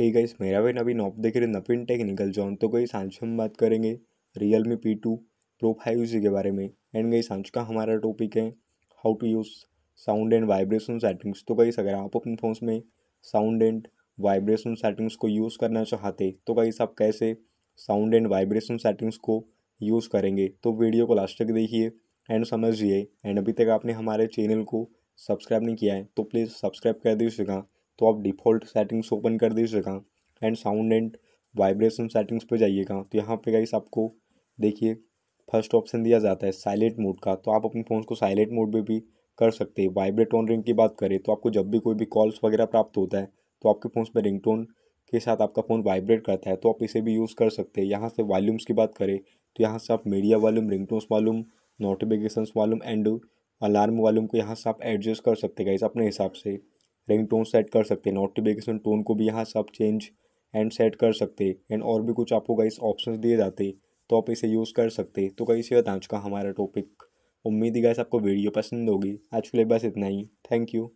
hey guys मेरा भी नवीन op देख रहे नवीन टेक्निकल जॉन तो गई सांझ हम बात करेंगे Realme P two Pro five G के बारे में एंड गई सांझ का हमारा टॉपिक है how to use sound and vibration settings तो गई अगर आप अपने फोन में साउंड एंड वाइब्रेशन सेटिंग्स को यूज़ करना चाहते तो गई आप कैसे साउंड एंड वाइब्रेशन सेटिंग्स को यूज़ करेंगे तो वीडियो को लास्ट तक देखिए एंड समझिए एंड अभी तक आपने हमारे चैनल को सब्सक्राइब नहीं किया है तो प्लीज़ सब्सक्राइब कर दीजिएगा तो आप डिफ़ॉल्ट सेटिंग्स ओपन कर दीजिएगा and sound and vibration settings पे जाइएगा तो यहाँ पे गाइस आपको देखिए फर्स्ट ऑप्शन दिया जाता है साइलेंट मोड का तो आप अपने फ़ोन को साइलेंट मोड में भी कर सकते हैं वाइब्रेट ऑन रिंग की बात करें तो आपको जब भी कोई भी कॉल्स वगैरह प्राप्त होता है तो आपके फ़ोन में रिंग टोन के साथ आपका फ़ोन वाइब्रेट करता है तो आप इसे भी यूज़ कर सकते हैं यहाँ से वॉल्यूम्स की बात करें तो यहाँ से आप media volume tones volume notifications volume and alarm volume को यहाँ से आप एडजस्ट कर सकते हैं गाइस अपने हिसाब से रिंग टोन सेट कर सकते हैं नोटिफिकेशन टोन को भी यहाँ से आप चेंज एंड सेट कर सकते एंड और भी कुछ आपको गाइस ऑप्शन दिए जाते तो आप इसे यूज़ कर सकते तो कई से था आज का हमारा टॉपिक उम्मीद ही गाइस आपको वीडियो पसंद होगी आज के लिए बस इतना ही थैंक यू